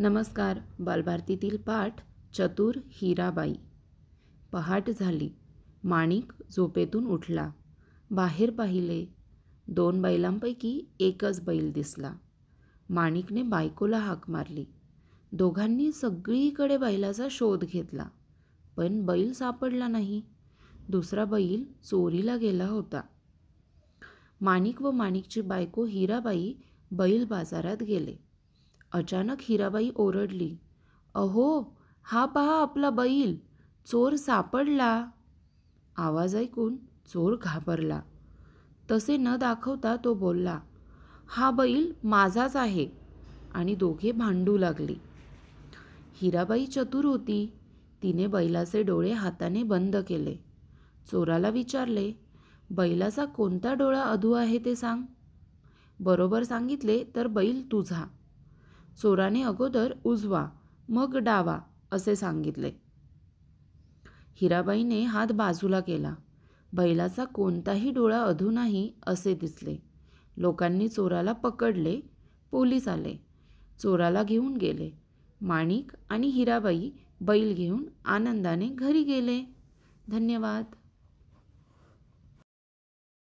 नमस्कार बालभारतीतील पाठ चतुर हिराबाई पहाट झाली माणिक झोपेतून उठला बाहेर पाहिले दोन बैलांपैकी एकच बैल दिसला माणिकने बायकोला हाक मारली दोघांनी सगळीकडे बैलाचा शोध घेतला पण बैल सापडला नाही दुसरा बैल चोरीला गेला होता माणिक व माणिकची बायको हिराबाई बैल बाजारात गेले अचानक हिराबाई ओरडली अहो हा पहा आपला बैल चोर सापडला आवाज ऐकून चोर घाबरला तसे न दाखवता तो बोलला हा बैल माझाच आहे आणि दोघे भांडू लागली हिराबाई चतुर होती तिने बैलाचे डोळे हाताने बंद केले चोराला विचारले बैलाचा कोणता डोळा अधू आहे ते सांग बरोबर सांगितले तर बैल तुझा चोराने अगोदर उजवा मग डावा असे सांगितले हिराबाईने हात बाजूला केला बैलाचा कोणताही डोळा नाही असे दिसले लोकांनी चोराला पकडले पोलीस आले चोराला घेऊन गेले माणिक आणि हिराबाई बैल घेऊन आनंदाने घरी गेले धन्यवाद